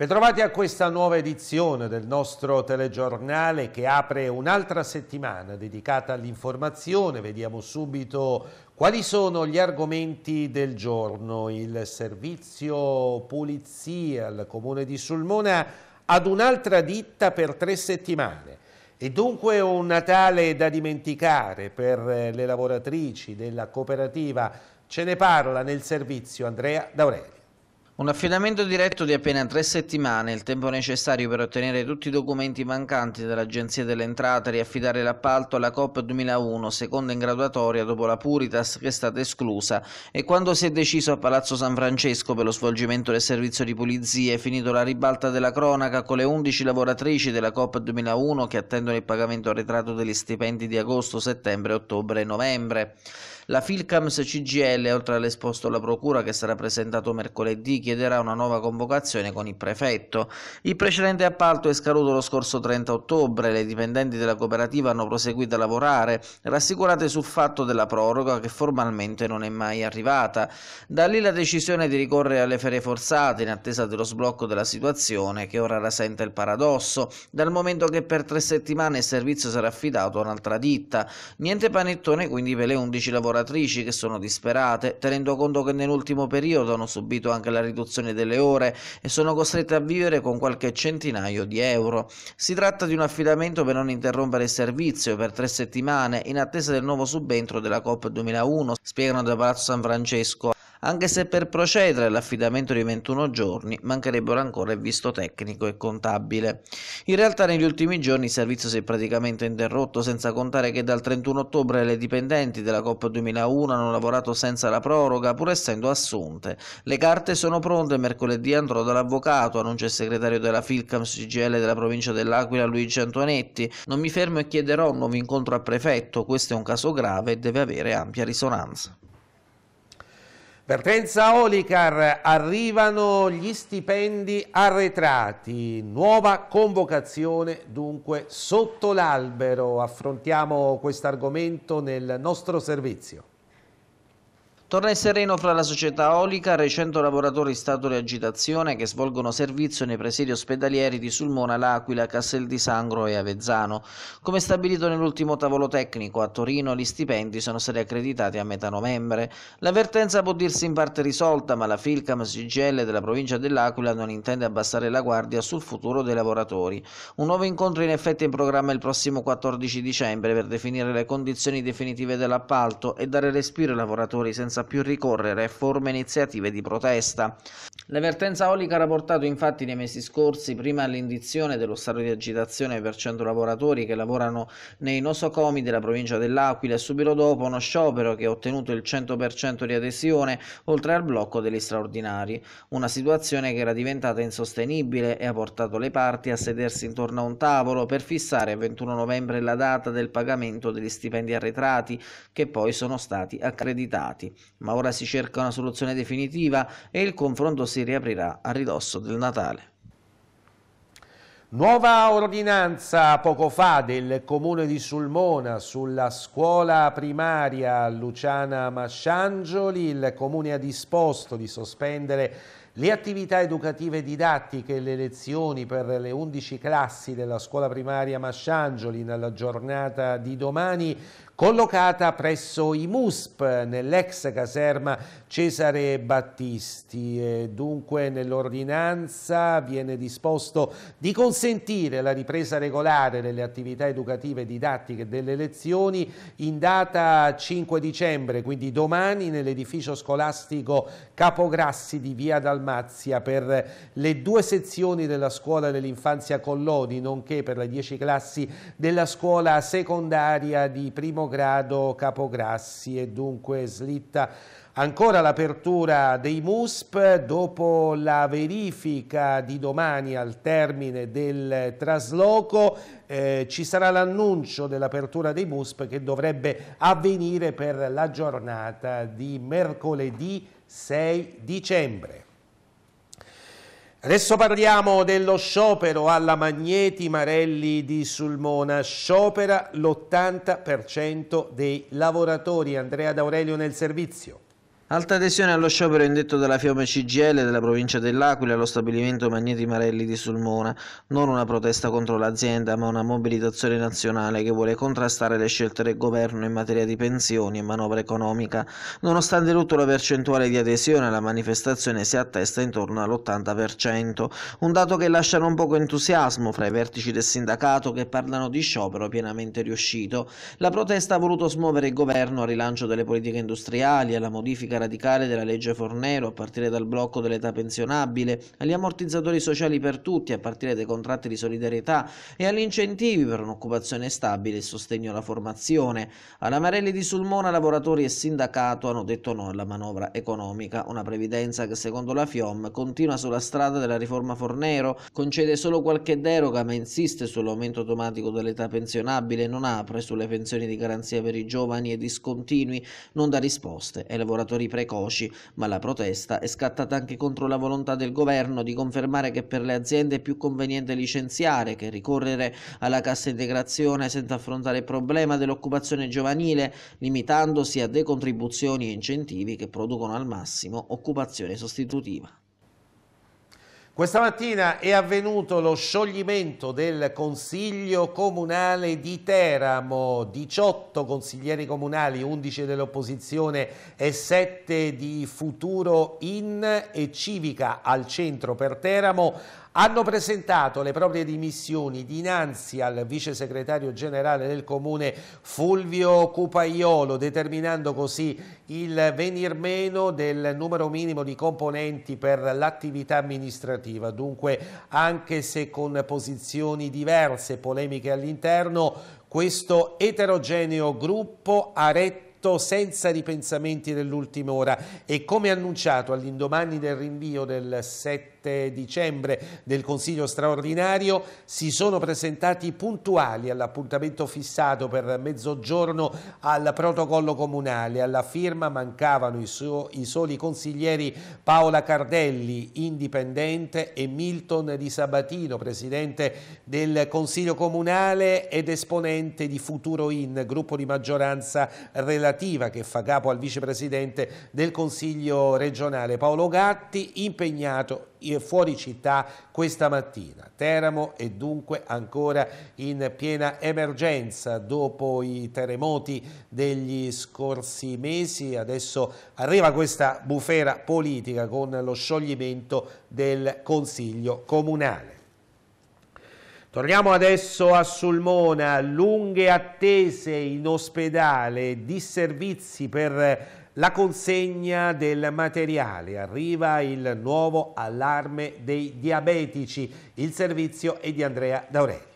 Bentrovati a questa nuova edizione del nostro telegiornale che apre un'altra settimana dedicata all'informazione. Vediamo subito quali sono gli argomenti del giorno. Il servizio pulizia al comune di Sulmona ad un'altra ditta per tre settimane. E dunque un Natale da dimenticare per eh, le lavoratrici della cooperativa. Ce ne parla nel servizio Andrea Daurelli. Un affidamento diretto di appena tre settimane, il tempo necessario per ottenere tutti i documenti mancanti dall'Agenzia delle Entrate e riaffidare l'appalto alla COP 2001, seconda in graduatoria dopo la Puritas che è stata esclusa, e quando si è deciso a Palazzo San Francesco per lo svolgimento del servizio di pulizia è finito la ribalta della cronaca con le 11 lavoratrici della COP 2001 che attendono il pagamento arretrato degli stipendi di agosto, settembre, ottobre e novembre. La Filcams CGL, oltre all'esposto alla Procura che sarà presentato mercoledì, chiederà una nuova convocazione con il prefetto. Il precedente appalto è scaduto lo scorso 30 ottobre, le dipendenti della cooperativa hanno proseguito a lavorare, rassicurate sul fatto della proroga che formalmente non è mai arrivata. Da lì la decisione di ricorrere alle ferie forzate in attesa dello sblocco della situazione che ora rasenta il paradosso, dal momento che per tre settimane il servizio sarà affidato a un'altra ditta. Niente panettone quindi per le 11 lavoratori lavoratrici che sono disperate, tenendo conto che nell'ultimo periodo hanno subito anche la riduzione delle ore e sono costrette a vivere con qualche centinaio di euro. Si tratta di un affidamento per non interrompere il servizio per tre settimane in attesa del nuovo subentro della COP 2001, spiegano da Palazzo San Francesco anche se per procedere all'affidamento di 21 giorni mancherebbero ancora il visto tecnico e contabile. In realtà negli ultimi giorni il servizio si è praticamente interrotto, senza contare che dal 31 ottobre le dipendenti della Coppa 2001 hanno lavorato senza la proroga, pur essendo assunte. Le carte sono pronte, mercoledì andrò dall'avvocato, annuncia il segretario della Filcam CGL della provincia dell'Aquila Luigi Antonetti. Non mi fermo e chiederò un nuovo incontro al prefetto, questo è un caso grave e deve avere ampia risonanza. Per Trenza Olicar arrivano gli stipendi arretrati, nuova convocazione dunque sotto l'albero. Affrontiamo questo argomento nel nostro servizio. Torna in sereno fra la società Olica, recento lavoratori in stato di agitazione che svolgono servizio nei presidi ospedalieri di Sulmona, L'Aquila, Castel di Sangro e Avezzano. Come stabilito nell'ultimo tavolo tecnico a Torino, gli stipendi sono stati accreditati a metà novembre. L'avvertenza può dirsi in parte risolta, ma la Filcam CGL della provincia dell'Aquila non intende abbassare la guardia sul futuro dei lavoratori. Un nuovo incontro in effetti è in programma il prossimo 14 dicembre per definire le condizioni definitive dell'appalto e dare respiro ai lavoratori senza senza più ricorrere a forme iniziative di protesta. L'avvertenza Olicar ha portato infatti nei mesi scorsi prima all'indizione dello stato di agitazione per 100 lavoratori che lavorano nei nosocomi della provincia dell'Aquila e subito dopo uno sciopero che ha ottenuto il 100% di adesione oltre al blocco degli straordinari, una situazione che era diventata insostenibile e ha portato le parti a sedersi intorno a un tavolo per fissare a 21 novembre la data del pagamento degli stipendi arretrati che poi sono stati accreditati ma ora si cerca una soluzione definitiva e il confronto si riaprirà a ridosso del Natale. Nuova ordinanza poco fa del comune di Sulmona sulla scuola primaria Luciana Masciangioli, il comune ha disposto di sospendere le attività educative didattiche e le lezioni per le 11 classi della scuola primaria Masciangioli nella giornata di domani collocata presso i MUSP nell'ex caserma Cesare Battisti. Dunque nell'ordinanza viene disposto di consentire la ripresa regolare delle attività educative e didattiche delle lezioni in data 5 dicembre, quindi domani nell'edificio scolastico Capograssi di Via Dalmazia per le due sezioni della scuola dell'infanzia Collodi, nonché per le 10 classi della scuola secondaria di primo Grado Capograssi e dunque slitta ancora l'apertura dei MUSP dopo la verifica di domani al termine del trasloco eh, ci sarà l'annuncio dell'apertura dei MUSP che dovrebbe avvenire per la giornata di mercoledì 6 dicembre. Adesso parliamo dello sciopero alla Magneti Marelli di Sulmona. Sciopera l'80% dei lavoratori. Andrea D'Aurelio nel servizio. Alta adesione allo sciopero indetto dalla Fiume CGL della provincia dell'Aquila allo stabilimento Magneti Marelli di Sulmona. Non una protesta contro l'azienda, ma una mobilitazione nazionale che vuole contrastare le scelte del governo in materia di pensioni e manovra economica. Nonostante tutto, la percentuale di adesione alla manifestazione si attesta intorno all'80%, un dato che lascia non poco entusiasmo fra i vertici del sindacato che parlano di sciopero pienamente riuscito. La protesta ha voluto smuovere il governo al rilancio delle politiche industriali, alla modifica radicale della legge Fornero, a partire dal blocco dell'età pensionabile, agli ammortizzatori sociali per tutti, a partire dai contratti di solidarietà e agli incentivi per un'occupazione stabile e sostegno alla formazione. Alla Marelli di Sulmona lavoratori e sindacato hanno detto no alla manovra economica, una previdenza che secondo la FIOM continua sulla strada della riforma Fornero, concede solo qualche deroga ma insiste sull'aumento automatico dell'età pensionabile, non apre sulle pensioni di garanzia per i giovani e discontinui, non dà risposte ai lavoratori precoci, ma la protesta è scattata anche contro la volontà del governo di confermare che per le aziende è più conveniente licenziare che ricorrere alla cassa integrazione senza affrontare il problema dell'occupazione giovanile, limitandosi a decontribuzioni e incentivi che producono al massimo occupazione sostitutiva. Questa mattina è avvenuto lo scioglimento del Consiglio Comunale di Teramo, 18 consiglieri comunali, 11 dell'opposizione e 7 di Futuro In e Civica al centro per Teramo hanno presentato le proprie dimissioni dinanzi al vice segretario generale del comune Fulvio Cupaiolo, determinando così il venir meno del numero minimo di componenti per l'attività amministrativa. Dunque, anche se con posizioni diverse, polemiche all'interno, questo eterogeneo gruppo ha retto senza ripensamenti dell'ultima ora e come annunciato all'indomani del rinvio del 7 7 dicembre del Consiglio straordinario si sono presentati puntuali all'appuntamento fissato per mezzogiorno al protocollo comunale. Alla firma mancavano i, so i soli consiglieri Paola Cardelli, indipendente, e Milton Di Sabatino, presidente del Consiglio comunale ed esponente di Futuro In, gruppo di maggioranza relativa che fa capo al vicepresidente del Consiglio regionale Paolo Gatti, impegnato fuori città questa mattina. Teramo è dunque ancora in piena emergenza dopo i terremoti degli scorsi mesi. Adesso arriva questa bufera politica con lo scioglimento del Consiglio Comunale. Torniamo adesso a Sulmona, lunghe attese in ospedale, disservizi per la consegna del materiale arriva il nuovo allarme dei diabetici. Il servizio è di Andrea D'Aurelio.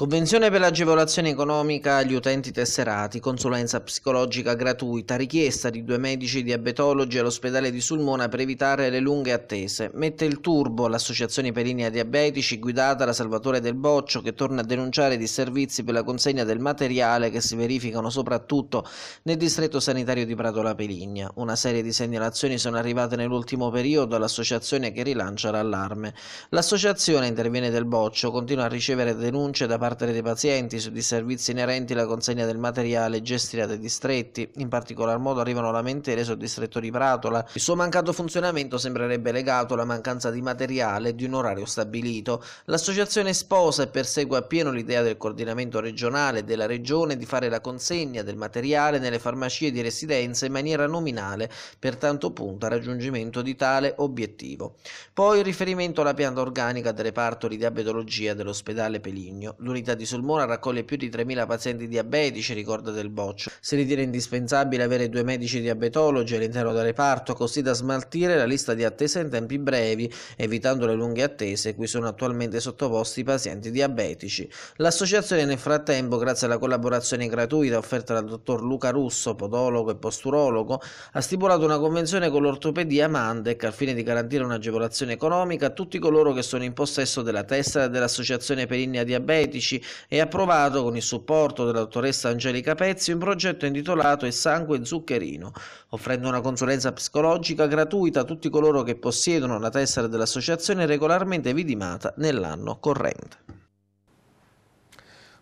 Convenzione per l'agevolazione economica agli utenti tesserati, consulenza psicologica gratuita, richiesta di due medici diabetologi all'ospedale di Sulmona per evitare le lunghe attese. Mette il turbo l'associazione per diabetici guidata da Salvatore Del Boccio che torna a denunciare i disservizi per la consegna del materiale che si verificano soprattutto nel distretto sanitario di Prato La Peligna. Una serie di segnalazioni sono arrivate nell'ultimo periodo all'associazione che rilancia l'allarme. L'associazione, interviene Del Boccio, continua a ricevere denunce da parte parte dei pazienti su disservizi inerenti alla consegna del materiale gestita dai distretti, in particolar modo arrivano lamentele sul distretto di Pratola. Il suo mancato funzionamento sembrerebbe legato alla mancanza di materiale e di un orario stabilito. L'associazione sposa e persegue appieno l'idea del coordinamento regionale e della regione di fare la consegna del materiale nelle farmacie di residenza in maniera nominale, pertanto punta al raggiungimento di tale obiettivo. Poi il riferimento alla pianta organica del reparto di diabetologia dell'ospedale Peligno. L'unica comunità di Sulmona raccoglie più di 3.000 pazienti diabetici, ricorda Del Boccio. Si ritiene indispensabile avere due medici diabetologi all'interno del reparto, così da smaltire la lista di attesa in tempi brevi, evitando le lunghe attese cui sono attualmente sottoposti i pazienti diabetici. L'associazione nel frattempo, grazie alla collaborazione gratuita offerta dal dottor Luca Russo, podologo e posturologo, ha stipulato una convenzione con l'ortopedia Mandec al fine di garantire un'agevolazione economica a tutti coloro che sono in possesso della tessera dell'Associazione per Perinnea Diabetici 2016 e approvato con il supporto della dottoressa Angelica Pezzi un progetto intitolato Il sangue zuccherino, offrendo una consulenza psicologica gratuita a tutti coloro che possiedono la tessera dell'associazione regolarmente vidimata nell'anno corrente.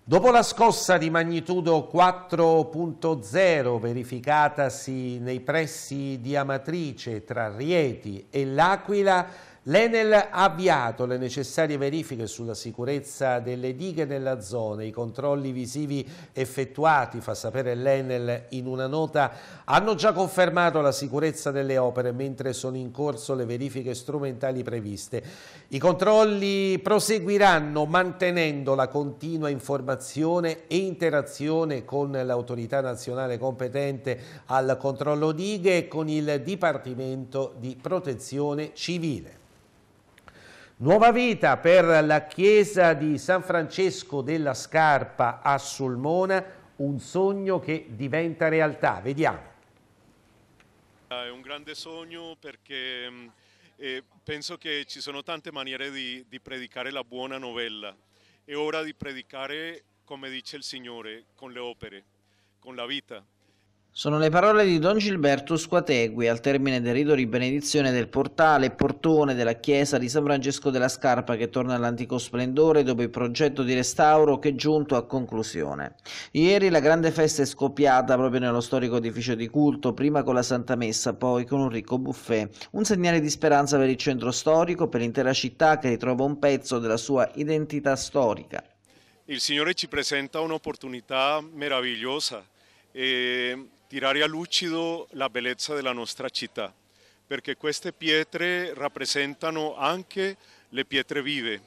Dopo la scossa di magnitudo 4.0 verificatasi nei pressi di Amatrice tra Rieti e L'Aquila, L'Enel ha avviato le necessarie verifiche sulla sicurezza delle dighe nella zona. I controlli visivi effettuati, fa sapere l'Enel in una nota, hanno già confermato la sicurezza delle opere mentre sono in corso le verifiche strumentali previste. I controlli proseguiranno mantenendo la continua informazione e interazione con l'autorità nazionale competente al controllo dighe e con il Dipartimento di Protezione Civile. Nuova vita per la chiesa di San Francesco della Scarpa a Sulmona, un sogno che diventa realtà. Vediamo. È un grande sogno perché mm, eh, penso che ci sono tante maniere di, di predicare la buona novella. È ora di predicare, come dice il Signore, con le opere, con la vita. Sono le parole di Don Gilberto Squategui al termine del rito di benedizione del portale e portone della chiesa di San Francesco della Scarpa che torna all'antico splendore dopo il progetto di restauro che è giunto a conclusione. Ieri la grande festa è scoppiata proprio nello storico edificio di culto, prima con la Santa Messa, poi con un ricco buffet. Un segnale di speranza per il centro storico, per l'intera città che ritrova un pezzo della sua identità storica. Il Signore ci presenta un'opportunità meravigliosa. E tirare a lucido la bellezza della nostra città, perché queste pietre rappresentano anche le pietre vive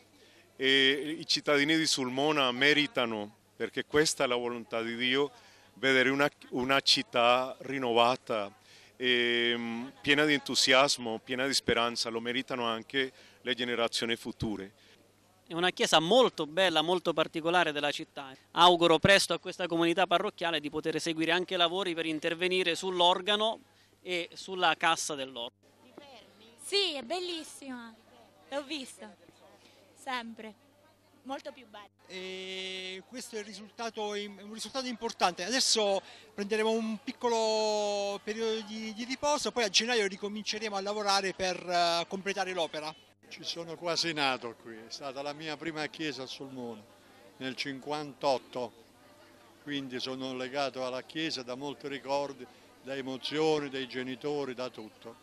e eh, i cittadini di Sulmona meritano, perché questa è la volontà di Dio, vedere una, una città rinnovata, eh, piena di entusiasmo, piena di speranza, lo meritano anche le generazioni future è una chiesa molto bella, molto particolare della città. Auguro presto a questa comunità parrocchiale di poter seguire anche lavori per intervenire sull'organo e sulla cassa dell'organo. Sì, è bellissima, l'ho vista, sempre, molto più bella. E questo è risultato, un risultato importante, adesso prenderemo un piccolo periodo di, di riposo, poi a gennaio ricominceremo a lavorare per eh, completare l'opera. Ci sono quasi nato qui, è stata la mia prima chiesa a Sulmona nel 58, quindi sono legato alla chiesa da molti ricordi, da emozioni, dai genitori, da tutto.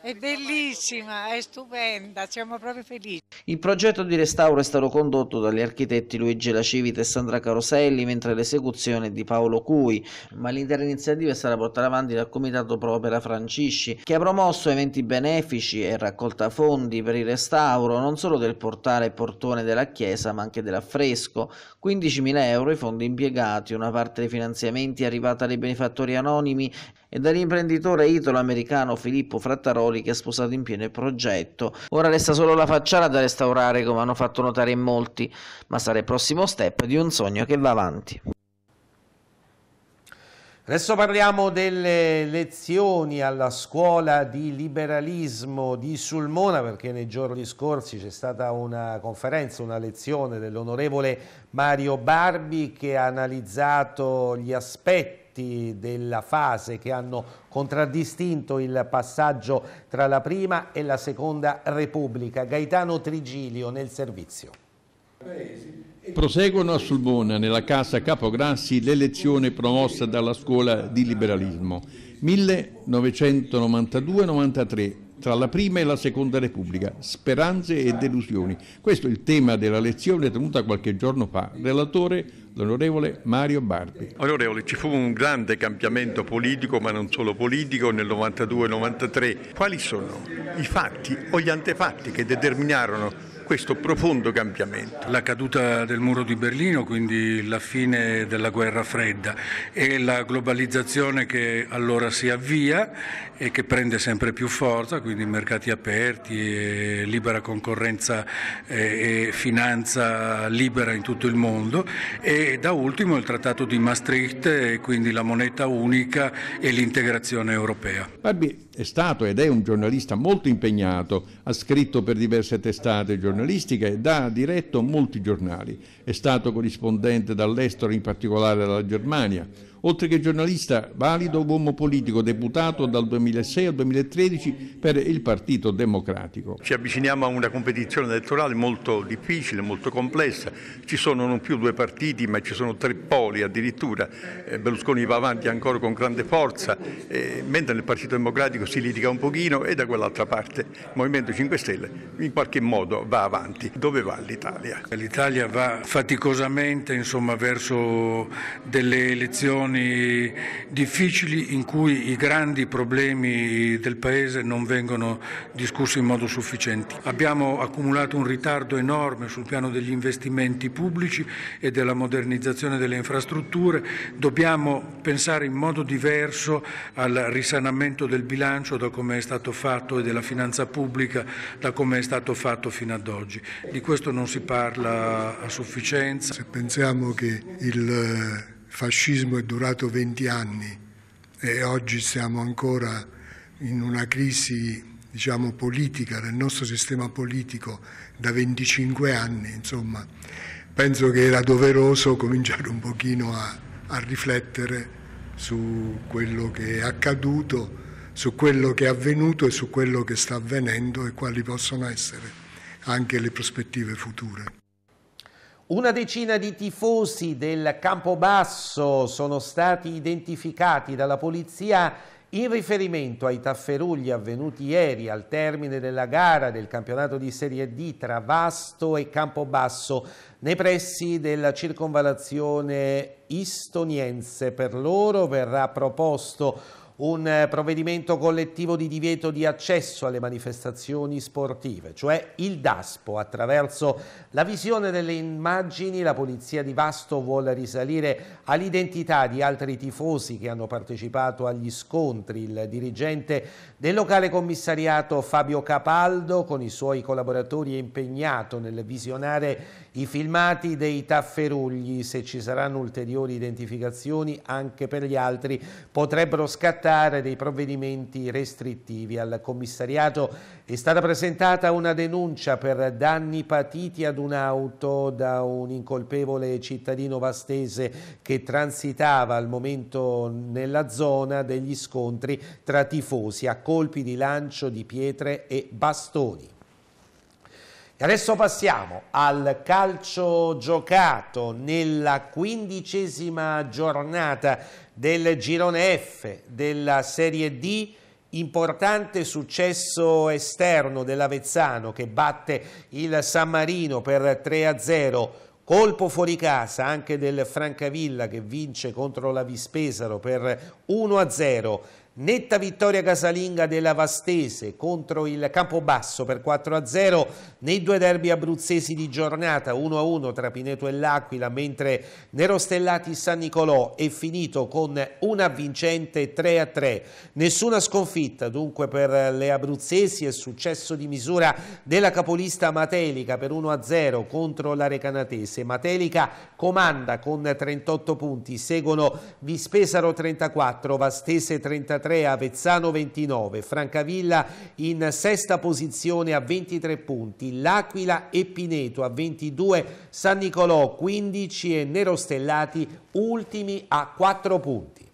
È bellissima, è stupenda, siamo proprio felici. Il progetto di restauro è stato condotto dagli architetti Luigi Lacivita e Sandra Caroselli, mentre l'esecuzione è di Paolo Cui, ma l'intera iniziativa è stata portata avanti dal Comitato Pro Opera Francisci, che ha promosso eventi benefici e raccolta fondi per il restauro non solo del portale e portone della chiesa, ma anche dell'affresco. 15.000 euro i fondi impiegati, una parte dei finanziamenti è arrivata dai benefattori anonimi e dall'imprenditore italo-americano Filippo Frattaroli che ha sposato in pieno il progetto. Ora resta solo la facciata restaurare come hanno fatto notare in molti, ma sarà il prossimo step di un sogno che va avanti. Adesso parliamo delle lezioni alla scuola di liberalismo di Sulmona perché nei giorni scorsi c'è stata una conferenza, una lezione dell'onorevole Mario Barbi che ha analizzato gli aspetti aspetti della fase che hanno contraddistinto il passaggio tra la prima e la seconda Repubblica. Gaetano Trigilio nel servizio. Proseguono a Sulbona nella casa Capograssi, l'elezione promossa dalla scuola di liberalismo. 1992-93 tra la prima e la seconda Repubblica, speranze e delusioni. Questo è il tema della lezione tenuta qualche giorno fa. Relatore l'onorevole Mario Barbi. Onorevole, ci fu un grande cambiamento politico, ma non solo politico, nel 92-93. Quali sono i fatti o gli antefatti che determinarono questo profondo cambiamento. La caduta del muro di Berlino, quindi la fine della guerra fredda e la globalizzazione che allora si avvia e che prende sempre più forza, quindi mercati aperti, libera concorrenza eh, e finanza libera in tutto il mondo e da ultimo il trattato di Maastricht e quindi la moneta unica e l'integrazione europea. Vabbè. È stato ed è un giornalista molto impegnato, ha scritto per diverse testate giornalistiche ed ha diretto molti giornali. È stato corrispondente dall'estero, in particolare dalla Germania oltre che giornalista valido, uomo politico, deputato dal 2006 al 2013 per il Partito Democratico. Ci avviciniamo a una competizione elettorale molto difficile, molto complessa, ci sono non più due partiti ma ci sono tre poli addirittura, eh, Berlusconi va avanti ancora con grande forza, eh, mentre nel Partito Democratico si litiga un pochino e da quell'altra parte il Movimento 5 Stelle in qualche modo va avanti. Dove va l'Italia? L'Italia va faticosamente insomma, verso delle elezioni anni difficili in cui i grandi problemi del Paese non vengono discussi in modo sufficiente. Abbiamo accumulato un ritardo enorme sul piano degli investimenti pubblici e della modernizzazione delle infrastrutture, dobbiamo pensare in modo diverso al risanamento del bilancio da come è stato fatto e della finanza pubblica da come è stato fatto fino ad oggi. Di questo non si parla a sufficienza. Se pensiamo che il fascismo è durato 20 anni e oggi siamo ancora in una crisi diciamo, politica, del nostro sistema politico da 25 anni, insomma, penso che era doveroso cominciare un pochino a, a riflettere su quello che è accaduto, su quello che è avvenuto e su quello che sta avvenendo e quali possono essere anche le prospettive future. Una decina di tifosi del Campobasso sono stati identificati dalla polizia in riferimento ai tafferugli avvenuti ieri al termine della gara del campionato di Serie D tra Vasto e Campobasso nei pressi della circonvalazione istoniense, per loro verrà proposto un eh, provvedimento collettivo di divieto di accesso alle manifestazioni sportive, cioè il DASPO. Attraverso la visione delle immagini la polizia di Vasto vuole risalire all'identità di altri tifosi che hanno partecipato agli scontri. Il dirigente del locale commissariato Fabio Capaldo con i suoi collaboratori è impegnato nel visionare i filmati dei tafferugli. Se ci saranno ulteriori identificazioni anche per gli altri potrebbero scattare dei provvedimenti restrittivi. Al commissariato è stata presentata una denuncia per danni patiti ad un'auto da un incolpevole cittadino vastese che transitava al momento nella zona degli scontri tra tifosi a colpi di lancio di pietre e bastoni. E adesso passiamo al calcio giocato nella quindicesima giornata del girone F della Serie D Importante successo esterno dell'Avezzano che batte il San Marino per 3-0. Colpo fuori casa anche del Francavilla che vince contro la Vispesaro per 1-0. Netta vittoria casalinga della Vastese contro il Campobasso per 4-0 nei due derby abruzzesi di giornata 1-1 tra Pineto e L'Aquila mentre Nerostellati San Nicolò è finito con una vincente 3-3. Nessuna sconfitta dunque per le abruzzesi e successo di misura della capolista Matelica per 1-0 contro la Recanatese. Matelica comanda con 38 punti, seguono Vispesaro 34, Vastese 33 33, Avezzano 29, Francavilla in sesta posizione a 23 punti, L'Aquila e Pineto a 22, San Nicolò 15 e Nerostellati ultimi a 4 punti.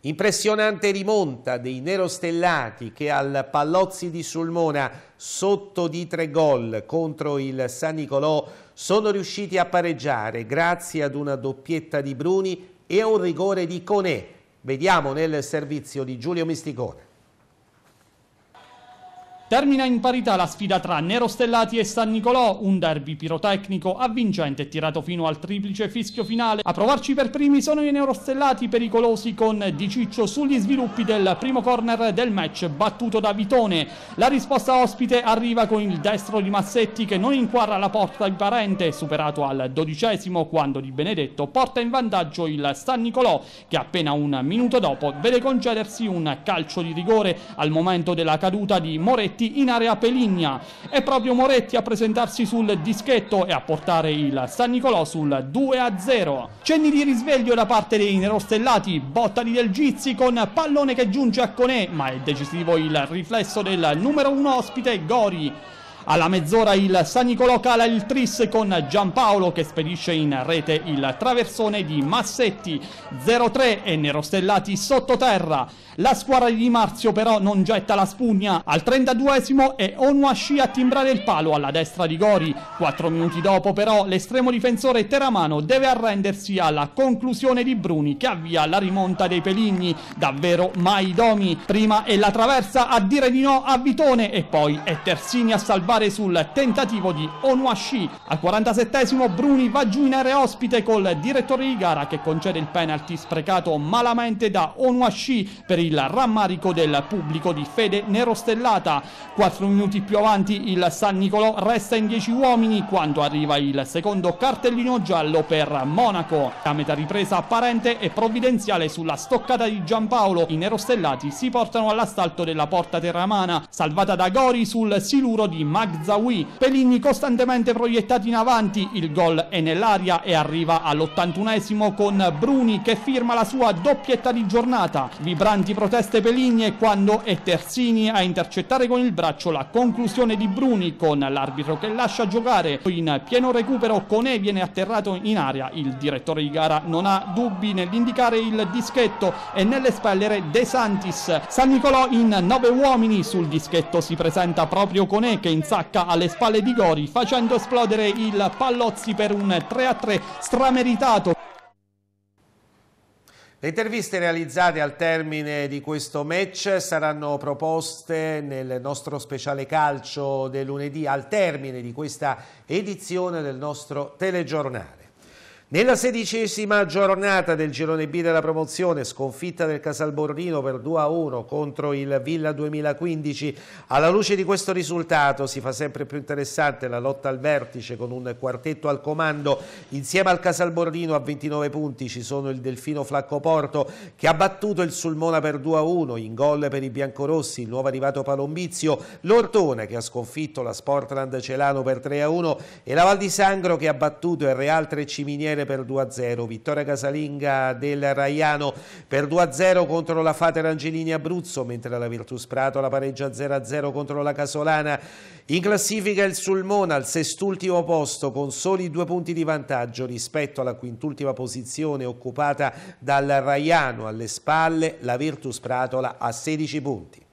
Impressionante rimonta dei nerostellati che al Pallozzi di Sulmona sotto di tre gol contro il San Nicolò sono riusciti a pareggiare grazie ad una doppietta di Bruni e a un rigore di Conè Vediamo nel servizio di Giulio Misticone. Termina in parità la sfida tra Nerostellati e San Nicolò, un derby pirotecnico avvincente tirato fino al triplice fischio finale. A provarci per primi sono i Nerostellati pericolosi con Di Ciccio sugli sviluppi del primo corner del match battuto da Vitone. La risposta ospite arriva con il destro di Massetti che non inquadra la porta di Parente, superato al dodicesimo quando Di Benedetto porta in vantaggio il San Nicolò che appena un minuto dopo vede concedersi un calcio di rigore al momento della caduta di Moretti Moretti in area Peligna. È proprio Moretti a presentarsi sul dischetto e a portare il San Nicolò sul 2-0. Cenni di risveglio da parte dei nerostellati, botta Del Gizzi con pallone che giunge a Conè, ma è decisivo il riflesso del numero 1 ospite Gori. Alla mezz'ora il San Nicolò cala il tris con Giampaolo che spedisce in rete il traversone di Massetti. 0-3 e Nerostellati sottoterra. La squadra di Di Marzio però non getta la spugna. Al 32esimo è Onuashi a timbrare il palo alla destra di Gori. Quattro minuti dopo però l'estremo difensore Teramano deve arrendersi alla conclusione di Bruni che avvia la rimonta dei Peligni. Davvero mai domi. Prima è la traversa a dire di no a Vitone e poi è Tersini a salvare trionfare sul tentativo di Onuashi. Al 47esimo Bruni va giù in area ospite col direttore di gara che concede il penalty sprecato malamente da Onuashi per il rammarico del pubblico di Fede Nerostellata. Quattro minuti più avanti il San Nicolò resta in 10 uomini quando arriva il secondo cartellino giallo per Monaco. A metà ripresa apparente e provvidenziale sulla stoccata di Giampaolo i nerostellati si portano all'assalto della porta terramana salvata da Gori sul siluro di Magari Agzawi, Pelini costantemente proiettato in avanti, il gol è nell'aria e arriva all'81esimo con Bruni che firma la sua doppietta di giornata. Vibranti proteste Pelini e quando è Terzini a intercettare con il braccio la conclusione di Bruni con l'arbitro che lascia giocare. In pieno recupero Conè viene atterrato in aria, il direttore di gara non ha dubbi nell'indicare il dischetto e nell'espellere De Santis. San Nicolò in nove uomini sul dischetto si presenta proprio Conè che in Sciacca alle spalle di Gori facendo esplodere il Pallozzi per un 3-3 strameritato. Le interviste realizzate al termine di questo match saranno proposte nel nostro speciale calcio del lunedì al termine di questa edizione del nostro telegiornale. Nella sedicesima giornata del girone B della promozione, sconfitta del Casalborrino per 2-1 contro il Villa 2015, alla luce di questo risultato si fa sempre più interessante la lotta al vertice con un quartetto al comando. Insieme al Casalborrino a 29 punti ci sono il Delfino Flacco Porto che ha battuto il Sulmona per 2-1, in gol per i biancorossi il nuovo arrivato Palombizio, l'Ortone che ha sconfitto la Sportland Celano per 3-1 e la Val di Sangro che ha battuto il Real Tre Treciminiere Pianere per 2-0, vittoria casalinga del Raiano per 2-0 contro la Fater Angelini Abruzzo, mentre la Virtus Pratola pareggia 0-0 contro la Casolana. In classifica il Sulmona al sest'ultimo posto con soli due punti di vantaggio rispetto alla quintultima posizione occupata dal Raiano alle spalle, la Virtus Pratola a 16 punti.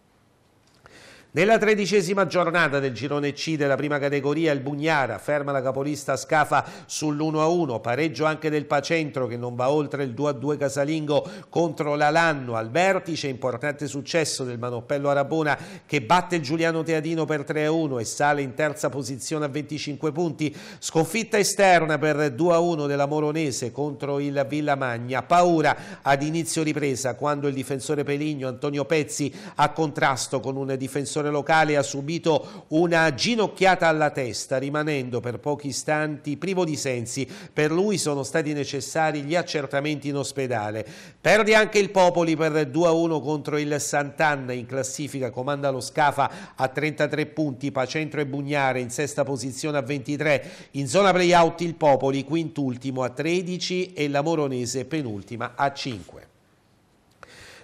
Nella tredicesima giornata del girone C della prima categoria il Bugnara ferma la capolista Scafa sull'1-1, pareggio anche del Pacentro che non va oltre il 2-2 casalingo contro l'Alanno al vertice, importante successo del Manoppello Arabona che batte il Giuliano Teadino per 3-1 e sale in terza posizione a 25 punti, sconfitta esterna per 2-1 della Moronese contro il Villa Magna, paura ad inizio ripresa quando il difensore Peligno Antonio Pezzi a contrasto con un difensore giocatore locale ha subito una ginocchiata alla testa, rimanendo per pochi istanti privo di sensi. Per lui sono stati necessari gli accertamenti in ospedale. Perde anche il Popoli per 2-1 contro il Sant'Anna in classifica, comanda lo Scafa a 33 punti, Pacentro e Bugnare in sesta posizione a 23, in zona playout il Popoli quintultimo a 13 e la Moronese penultima a 5.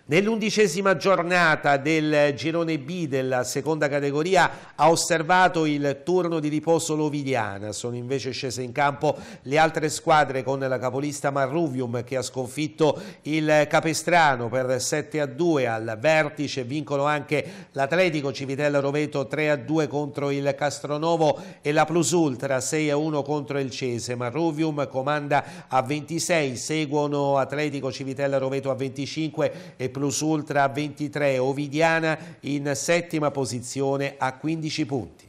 Nell'undicesima giornata del girone B della seconda categoria ha osservato il turno di riposo Lovidiana. sono invece scese in campo le altre squadre con la capolista Marruvium che ha sconfitto il Capestrano per 7 a 2 al vertice, vincono anche l'Atletico Civitella Roveto 3 a 2 contro il Castronovo e la Plus Ultra 6 a 1 contro il Cese, Marruvium comanda a 26, seguono Atletico Civitella Roveto a 25 e Plus plus ultra a 23, Ovidiana in settima posizione a 15 punti.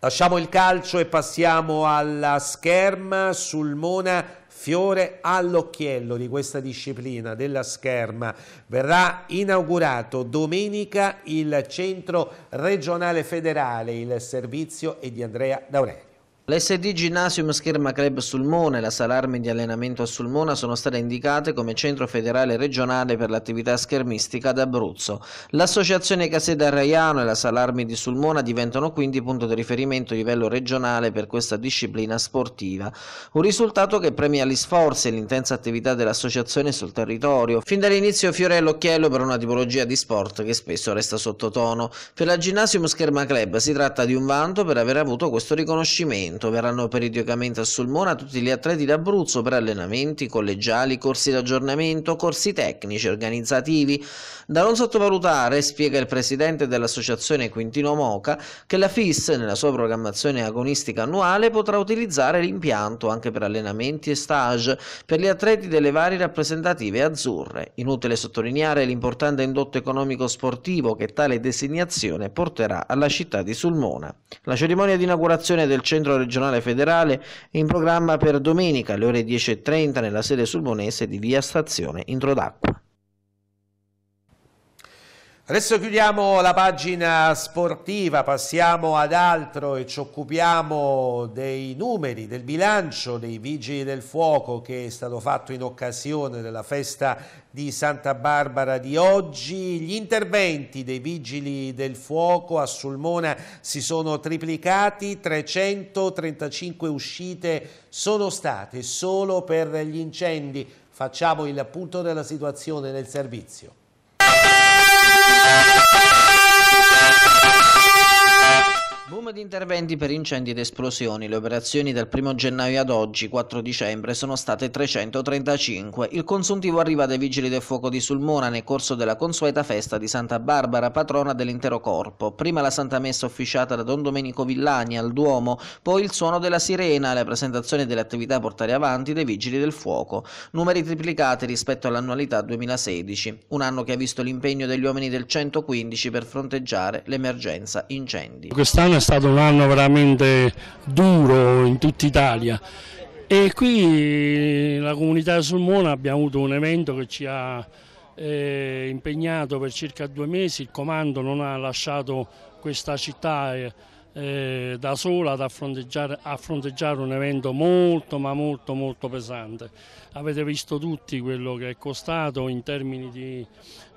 Lasciamo il calcio e passiamo alla scherma sul Mona fiore all'occhiello di questa disciplina della scherma. Verrà inaugurato domenica il centro regionale federale, il servizio è di Andrea D'Aurelio. L'SD Gymnasium Scherma Club Sulmone e la Sala Armi di Allenamento a Sulmona sono state indicate come centro federale regionale per l'attività schermistica d'Abruzzo. L'associazione Caseda Raiano e la Sala Armi di Sulmona diventano quindi punto di riferimento a livello regionale per questa disciplina sportiva. Un risultato che premia gli sforzi e l'intensa attività dell'associazione sul territorio. Fin dall'inizio fiore all'occhiello per una tipologia di sport che spesso resta sottotono. Per la Gymnasium Scherma Club si tratta di un vanto per aver avuto questo riconoscimento evento verranno periodicamente a Sulmona tutti gli atleti d'Abruzzo per allenamenti, collegiali, corsi di aggiornamento, corsi tecnici, organizzativi. Da non sottovalutare, spiega il presidente dell'associazione Quintino Moca, che la FIS nella sua programmazione agonistica annuale potrà utilizzare l'impianto anche per allenamenti e stage per gli atleti delle varie rappresentative azzurre. Inutile sottolineare l'importante indotto economico sportivo che tale designazione porterà alla città di Sulmona. La cerimonia di inaugurazione del centro regionale regionale federale in programma per domenica alle ore 10.30 nella sede sulmonese di via Stazione Introdacqua. Adesso chiudiamo la pagina sportiva, passiamo ad altro e ci occupiamo dei numeri, del bilancio dei Vigili del Fuoco che è stato fatto in occasione della festa di Santa Barbara di oggi. Gli interventi dei Vigili del Fuoco a Sulmona si sono triplicati, 335 uscite sono state solo per gli incendi. Facciamo il punto della situazione nel servizio. Thank you. Boom di interventi per incendi ed esplosioni. Le operazioni dal 1 gennaio ad oggi, 4 dicembre, sono state 335. Il consuntivo arriva dai Vigili del Fuoco di Sulmona nel corso della consueta festa di Santa Barbara, patrona dell'intero corpo. Prima la Santa Messa officiata da Don Domenico Villani al Duomo, poi il suono della sirena e la presentazione delle attività a portare avanti dei Vigili del Fuoco. Numeri triplicati rispetto all'annualità 2016, un anno che ha visto l'impegno degli uomini del 115 per fronteggiare l'emergenza incendi. Quest'anno è stato un anno veramente duro in tutta Italia e qui eh, la comunità Sulmona abbiamo avuto un evento che ci ha eh, impegnato per circa due mesi, il comando non ha lasciato questa città. Eh, eh, da sola ad affronteggiare, a un evento molto ma molto molto pesante. Avete visto tutti quello che è costato in termini di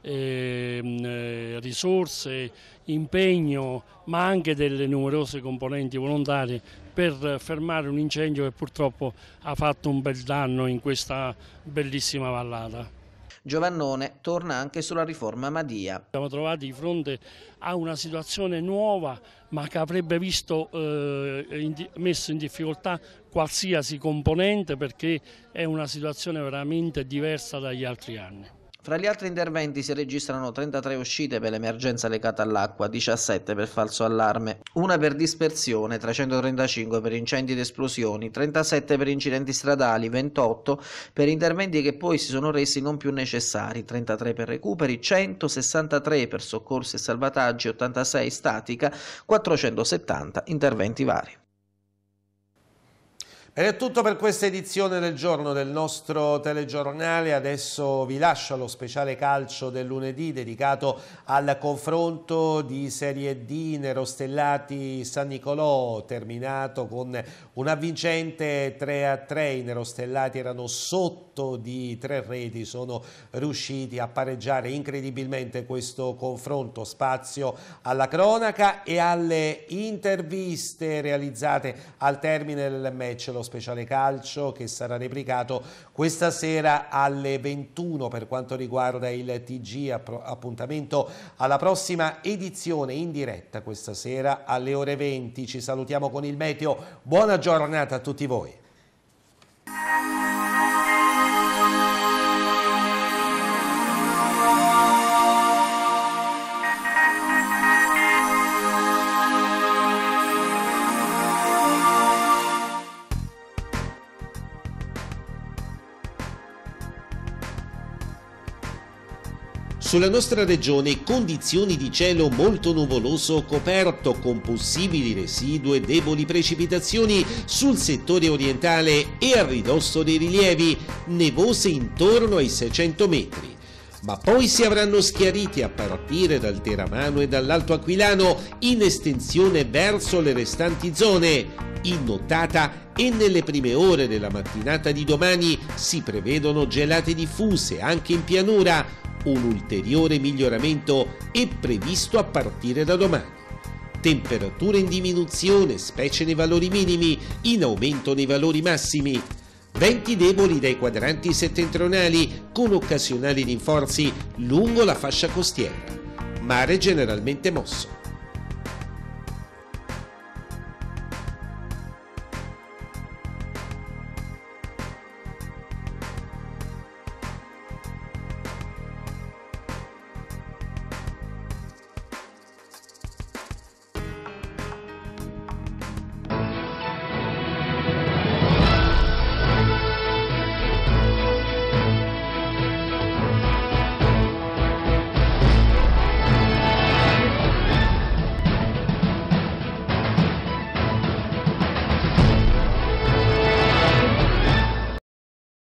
ehm, eh, risorse, impegno, ma anche delle numerose componenti volontarie per fermare un incendio che purtroppo ha fatto un bel danno in questa bellissima vallata. Giovannone torna anche sulla riforma Madia. Siamo trovati di fronte a una situazione nuova ma che avrebbe visto eh, in, messo in difficoltà qualsiasi componente perché è una situazione veramente diversa dagli altri anni. Fra gli altri interventi si registrano 33 uscite per l'emergenza legata all'acqua, 17 per falso allarme, 1 per dispersione, 335 per incendi ed esplosioni, 37 per incidenti stradali, 28 per interventi che poi si sono resi non più necessari, 33 per recuperi, 163 per soccorsi e salvataggi, 86 statica, 470 interventi vari. Ed è tutto per questa edizione del giorno del nostro telegiornale, adesso vi lascio allo speciale calcio del lunedì dedicato al confronto di Serie D Nerostellati San Nicolò, terminato con un avvincente 3-3, i Nerostellati erano sotto di tre reti, sono riusciti a pareggiare incredibilmente questo confronto, spazio alla cronaca e alle interviste realizzate al termine del match, lo speciale calcio che sarà replicato questa sera alle 21 per quanto riguarda il TG appuntamento alla prossima edizione in diretta questa sera alle ore 20 ci salutiamo con il meteo buona giornata a tutti voi Sulla nostra regione condizioni di cielo molto nuvoloso coperto con possibili residui e deboli precipitazioni sul settore orientale e a ridosso dei rilievi, nevose intorno ai 600 metri. Ma poi si avranno schiariti a partire dal Teramano e dall'Alto Aquilano in estensione verso le restanti zone, in nottata e nelle prime ore della mattinata di domani si prevedono gelate diffuse anche in pianura, un ulteriore miglioramento è previsto a partire da domani. Temperature in diminuzione, specie nei valori minimi, in aumento nei valori massimi. Venti deboli dai quadranti settentrionali con occasionali rinforzi lungo la fascia costiera. Mare generalmente mosso.